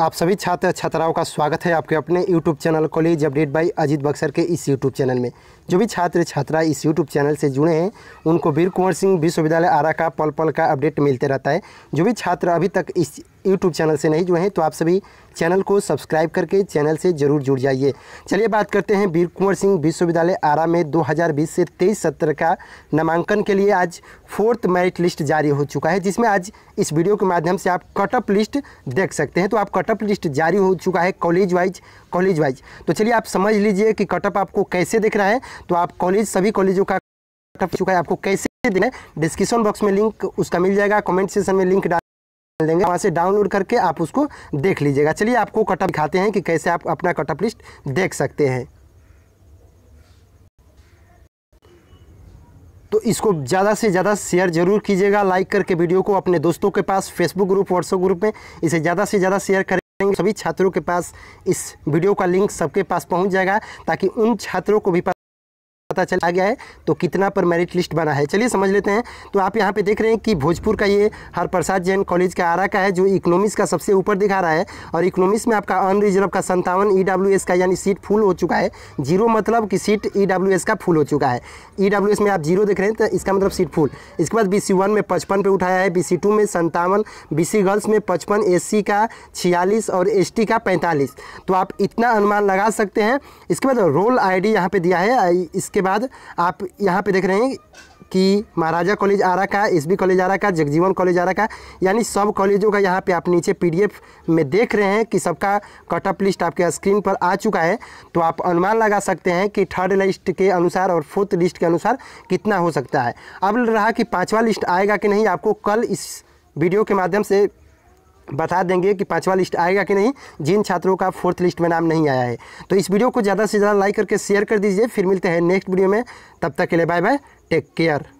आप सभी छात्र छात्राओं का स्वागत है आपके अपने YouTube channel college update by Ajit Buxar के इस यूट्यूब चैनल में जो भी छात्र छात्रा इस यूट्यूब चैनल से जुड़े हैं उनको वीर कुंवर सिंह विश्वविद्यालय आरा का पल पल का अपडेट मिलते रहता है जो भी छात्र अभी तक इस यूट्यूब चैनल से नहीं जुड़े हैं तो आप सभी चैनल को सब्सक्राइब करके चैनल से जरूर जुड़ जाइए चलिए बात करते हैं वीर कुंवर सिंह विश्वविद्यालय आरा में 2020 से 23 सत्र का नामांकन के लिए आज फोर्थ मेरिट लिस्ट जारी हो चुका है जिसमें आज इस वीडियो के माध्यम से आप कटअप लिस्ट देख सकते हैं तो आप कटअप लिस्ट जारी हो चुका है कॉलेज वाइज कॉलेज वाइज तो चलिए आप समझ लीजिए कि कटअप आपको कैसे दिख रहा है तो आप कॉलेज सभी कॉलेजों का कटअप चुका है आपको कैसे देना है डिस्क्रिप्शन बॉक्स में लिंक उसका मिल जाएगा कॉमेंट सेक्शन में लिंक डाल देंगे वहाँ से डाउनलोड करके आप उसको देख लीजिएगा चलिए आपको कटअप दिखाते हैं कि कैसे आप अपना कटअप लिस्ट देख सकते हैं तो इसको ज़्यादा से ज़्यादा शेयर जरूर कीजिएगा लाइक करके वीडियो को अपने दोस्तों के पास फेसबुक ग्रुप व्हाट्सएप ग्रुप में इसे ज़्यादा से ज़्यादा शेयर करेंगे सभी छात्रों के पास इस वीडियो का लिंक सबके पास पहुंच जाएगा ताकि उन छात्रों को भी पता चल आ गया है तो कितना पर मेरिट लिस्ट बना है चलिए समझ लेते हैं तो आप यहाँ पे देख रहे हैं कि भोजपुर का ये हर प्रसाद जैन कॉलेज का आरा का है जो इकोनॉमिक्स का सबसे ऊपर दिखा रहा है और इकोनॉमिक्स में आपका अनरिजर्व का संतावन ई e का यानी सीट फुल हो चुका है जीरो मतलब कि सीट ई e का फुल हो चुका है ई e में आप जीरो देख रहे हैं तो इसका मतलब सीट फुल इसके बाद बी में पचपन पर उठाया है बी में संतावन बी गर्ल्स में पचपन एस का छियालीस और एस का पैंतालीस तो आप इतना अनुमान लगा सकते हैं इसके बाद रोल आई डी यहाँ दिया है इसके उसके बाद आप यहाँ पे देख रहे हैं कि महाराजा कॉलेज आरा का एस बी कॉलेज आरा का जगजीवन कॉलेज आरा का यानी सब कॉलेजों का यहाँ पे आप नीचे पीडीएफ में देख रहे हैं कि सबका कटअप लिस्ट आपके स्क्रीन पर आ चुका है तो आप अनुमान लगा सकते हैं कि थर्ड लिस्ट के अनुसार और फोर्थ लिस्ट के अनुसार कितना हो सकता है अब रहा कि पाँचवा लिस्ट आएगा कि नहीं आपको कल इस वीडियो के माध्यम से बता देंगे कि पाँचवा लिस्ट आएगा कि नहीं जिन छात्रों का फोर्थ लिस्ट में नाम नहीं आया है तो इस वीडियो को ज़्यादा से ज़्यादा लाइक करके शेयर कर दीजिए फिर मिलते हैं नेक्स्ट वीडियो में तब तक के लिए बाय बाय टेक केयर